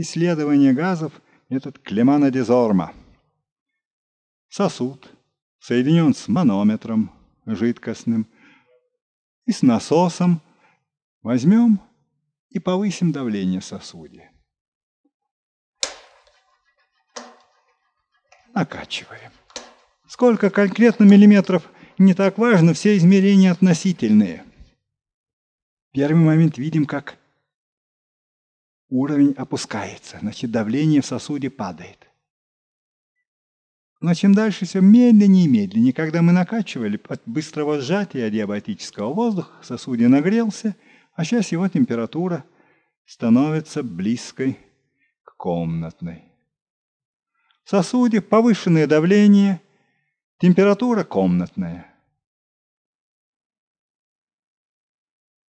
Исследование газов метод Клемана Дезорма. Сосуд соединен с манометром жидкостным и с насосом. Возьмем и повысим давление в сосуде. Накачиваем. Сколько конкретно миллиметров не так важно, все измерения относительные. Первый момент видим, как уровень опускается, значит давление в сосуде падает. Но чем дальше, все медленнее и медленнее. Когда мы накачивали от быстрого сжатия адиабатического воздуха, в сосуде нагрелся, а сейчас его температура становится близкой к комнатной. В сосуде повышенное давление, температура комнатная.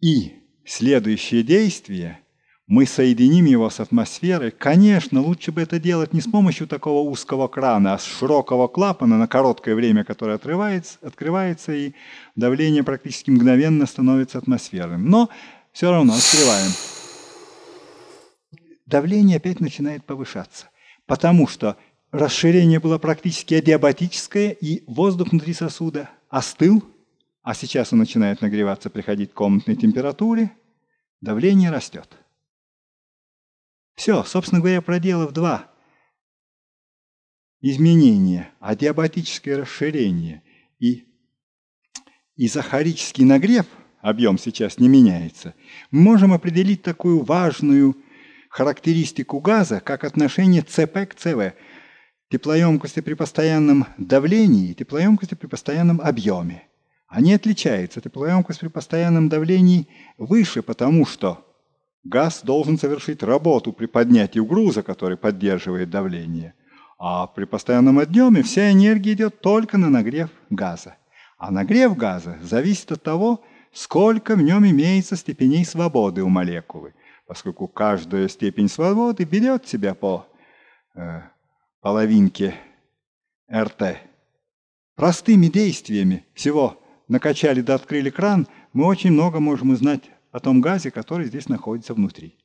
И следующее действие – мы соединим его с атмосферой. Конечно, лучше бы это делать не с помощью такого узкого крана, а с широкого клапана на короткое время, которое отрывается, открывается, и давление практически мгновенно становится атмосферным. Но все равно открываем. Давление опять начинает повышаться, потому что расширение было практически адиабатическое, и воздух внутри сосуда остыл, а сейчас он начинает нагреваться, приходить к комнатной температуре, давление растет. Все, собственно говоря, проделав два изменения, адиабатическое расширение и изохорический нагрев, объем сейчас не меняется, мы можем определить такую важную характеристику газа, как отношение ЦП к ЦВ, теплоемкости при постоянном давлении и теплоемкости при постоянном объеме. Они отличаются. Теплоемкость при постоянном давлении выше, потому что Газ должен совершить работу при поднятии груза, который поддерживает давление. А при постоянном отъеме вся энергия идет только на нагрев газа. А нагрев газа зависит от того, сколько в нем имеется степеней свободы у молекулы, поскольку каждая степень свободы берет себя по э, половинке РТ. Простыми действиями всего накачали да открыли кран, мы очень много можем узнать о том газе, который здесь находится внутри.